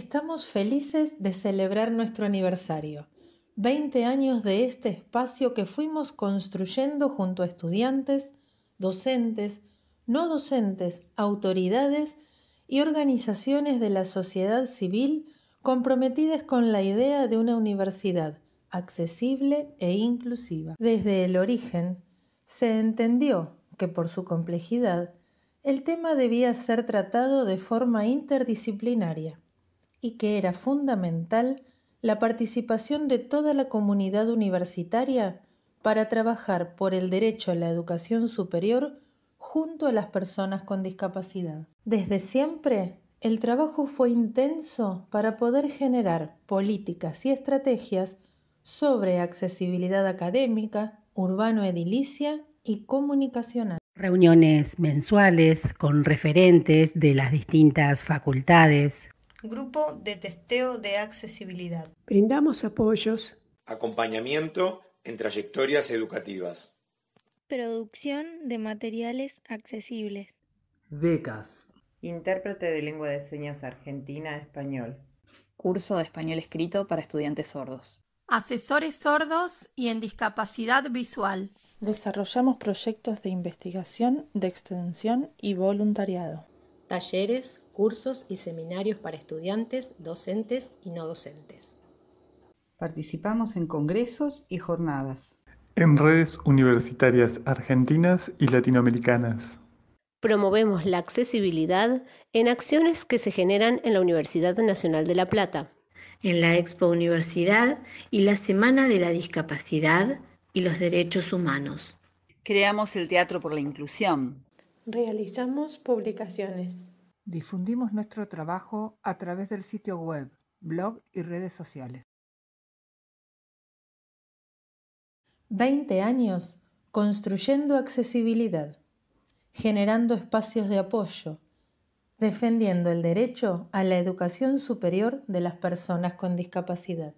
Estamos felices de celebrar nuestro aniversario, 20 años de este espacio que fuimos construyendo junto a estudiantes, docentes, no docentes, autoridades y organizaciones de la sociedad civil comprometidas con la idea de una universidad accesible e inclusiva. Desde el origen, se entendió que por su complejidad, el tema debía ser tratado de forma interdisciplinaria y que era fundamental la participación de toda la comunidad universitaria para trabajar por el derecho a la educación superior junto a las personas con discapacidad. Desde siempre, el trabajo fue intenso para poder generar políticas y estrategias sobre accesibilidad académica, urbano-edilicia y comunicacional. Reuniones mensuales con referentes de las distintas facultades, Grupo de Testeo de Accesibilidad. Brindamos apoyos. Acompañamiento en trayectorias educativas. Producción de materiales accesibles. Becas. Intérprete de lengua de señas argentina español. Curso de español escrito para estudiantes sordos. Asesores sordos y en discapacidad visual. Desarrollamos proyectos de investigación, de extensión y voluntariado talleres, cursos y seminarios para estudiantes, docentes y no docentes. Participamos en congresos y jornadas. En redes universitarias argentinas y latinoamericanas. Promovemos la accesibilidad en acciones que se generan en la Universidad Nacional de La Plata. En la Expo Universidad y la Semana de la Discapacidad y los Derechos Humanos. Creamos el Teatro por la Inclusión, Realizamos publicaciones. Difundimos nuestro trabajo a través del sitio web, blog y redes sociales. 20 años construyendo accesibilidad, generando espacios de apoyo, defendiendo el derecho a la educación superior de las personas con discapacidad.